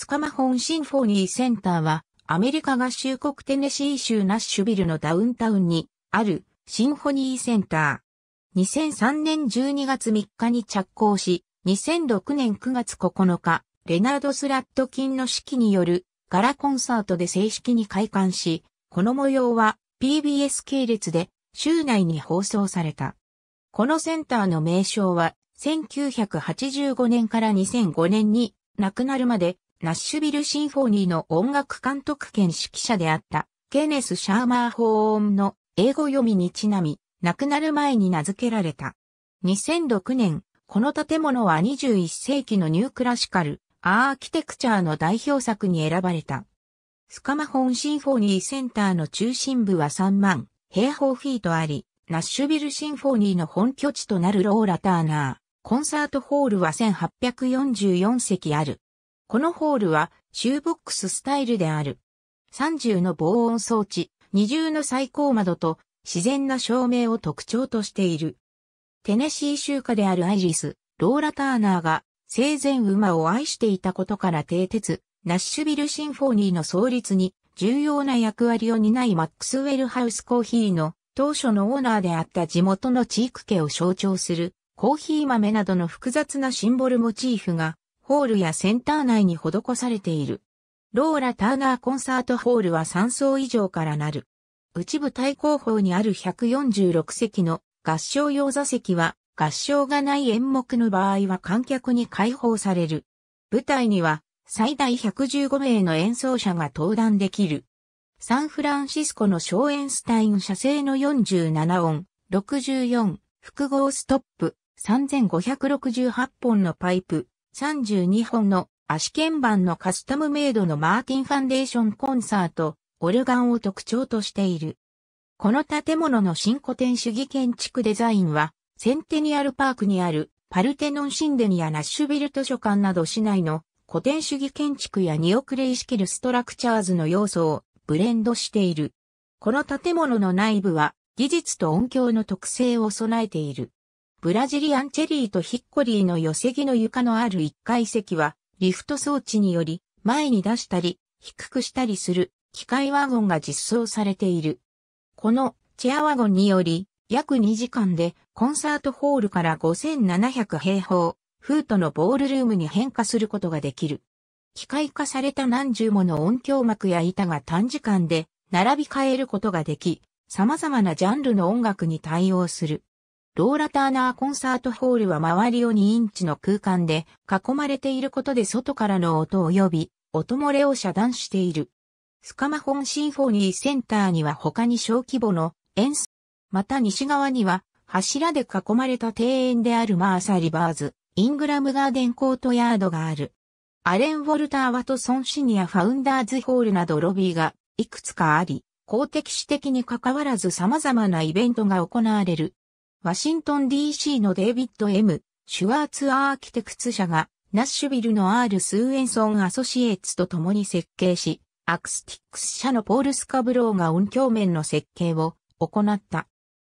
スカマホンシンフォニーセンターは、アメリカ合衆国テネシー州ナッシュビルのダウンタウンにあるシンフォニーセンター。2003年12月3日に着工し、2006年9月9日、レナード・スラットキンの指揮によるガラコンサートで正式に開館し、この模様は PBS 系列で州内に放送された。このセンターの名称は1985年から2005年に亡くなるまでナッシュビルシンフォニーの音楽監督兼指揮者であった、ケネス・シャーマー法音の英語読みにちなみ、亡くなる前に名付けられた。2006年、この建物は21世紀のニュークラシカル、アーキテクチャーの代表作に選ばれた。スカマホンシンフォニーセンターの中心部は3万平方フィートあり、ナッシュビルシンフォニーの本拠地となるローラターナー、コンサートホールは1844席ある。このホールはシューボックススタイルである。30の防音装置、二重の最高窓と自然な照明を特徴としている。テネシー州下であるアイリス、ローラ・ターナーが生前馬を愛していたことから定鉄、ナッシュビルシンフォニーの創立に重要な役割を担いマックスウェルハウスコーヒーの当初のオーナーであった地元のチーク家を象徴するコーヒー豆などの複雑なシンボルモチーフがホールやセンター内に施されている。ローラ・ターナーコンサートホールは3層以上からなる。内部対抗法にある146席の合唱用座席は合唱がない演目の場合は観客に開放される。舞台には最大115名の演奏者が登壇できる。サンフランシスコのショーエンスタイン社製の47音、64、複合ストップ、3568本のパイプ、32本の足鍵盤のカスタムメイドのマーティンファンデーションコンサート、オルガンを特徴としている。この建物の新古典主義建築デザインは、センテニアルパークにあるパルテノンシンデニアナッシュビル図書館など市内の古典主義建築やニオクレイシキルストラクチャーズの要素をブレンドしている。この建物の内部は技術と音響の特性を備えている。ブラジリアンチェリーとヒッコリーの寄せ木の床のある1階席は、リフト装置により、前に出したり、低くしたりする、機械ワゴンが実装されている。この、チェアワゴンにより、約2時間で、コンサートホールから5700平方、フートのボールルームに変化することができる。機械化された何十もの音響幕や板が短時間で、並び替えることができ、様々なジャンルの音楽に対応する。ローラターナーコンサートホールは周りを2インチの空間で囲まれていることで外からの音及び音漏れを遮断している。スカマホンシンフォニーセンターには他に小規模の演奏、また西側には柱で囲まれた庭園であるマーサ・リバーズ、イングラムガーデンコートヤードがある。アレン・ウォルター・ワトソン・シニア・ファウンダーズ・ホールなどロビーがいくつかあり、公的私的に関わらず様々なイベントが行われる。ワシントン DC のデイビッド M、シュワーツアーキテクツ社が、ナッシュビルの R スーエンソンアソシエーツと共に設計し、アクスティックス社のポール・スカブローが音響面の設計を行った。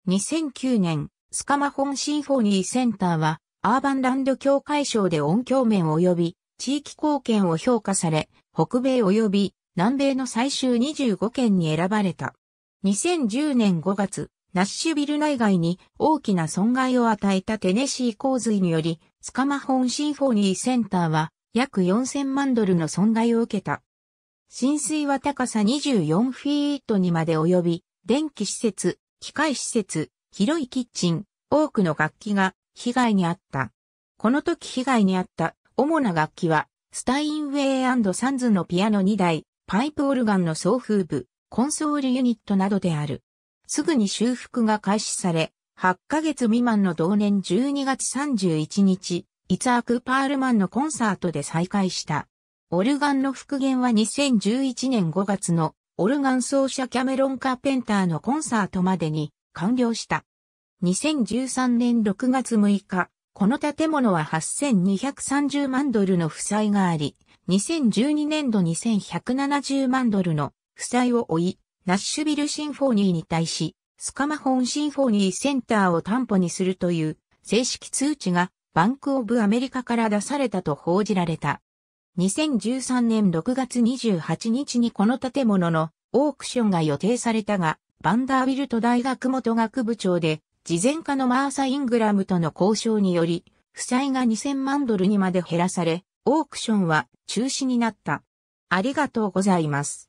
2009年、スカマホンシンフォニーセンターは、アーバンランド協会賞で音響面及び地域貢献を評価され、北米及び南米の最終25件に選ばれた。2010年5月、ナッシュビル内外に大きな損害を与えたテネシー洪水により、スカマホンシンフォニーセンターは約4000万ドルの損害を受けた。浸水は高さ24フィートにまで及び、電気施設、機械施設、広いキッチン、多くの楽器が被害にあった。この時被害にあった主な楽器は、スタインウェイサンズのピアノ2台、パイプオルガンの送風部、コンソールユニットなどである。すぐに修復が開始され、8ヶ月未満の同年12月31日、イツアーク・パールマンのコンサートで再開した。オルガンの復元は2011年5月のオルガン奏者キャメロン・カーペンターのコンサートまでに完了した。2013年6月6日、この建物は8230万ドルの負債があり、2012年度2170万ドルの負債を負い、ナッシュビルシンフォニーに対し、スカマホンシンフォニーセンターを担保にするという正式通知がバンクオブアメリカから出されたと報じられた。2013年6月28日にこの建物のオークションが予定されたが、バンダービルト大学元学部長で、事前科のマーサ・イングラムとの交渉により、負債が2000万ドルにまで減らされ、オークションは中止になった。ありがとうございます。